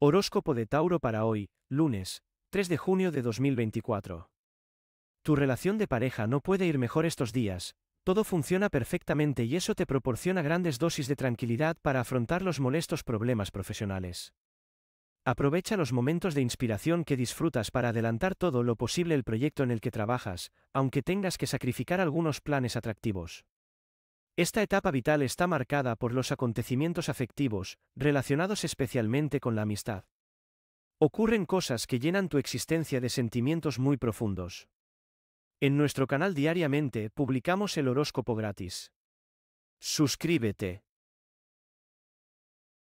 Horóscopo de Tauro para hoy, lunes, 3 de junio de 2024. Tu relación de pareja no puede ir mejor estos días, todo funciona perfectamente y eso te proporciona grandes dosis de tranquilidad para afrontar los molestos problemas profesionales. Aprovecha los momentos de inspiración que disfrutas para adelantar todo lo posible el proyecto en el que trabajas, aunque tengas que sacrificar algunos planes atractivos. Esta etapa vital está marcada por los acontecimientos afectivos, relacionados especialmente con la amistad. Ocurren cosas que llenan tu existencia de sentimientos muy profundos. En nuestro canal diariamente publicamos el horóscopo gratis. Suscríbete.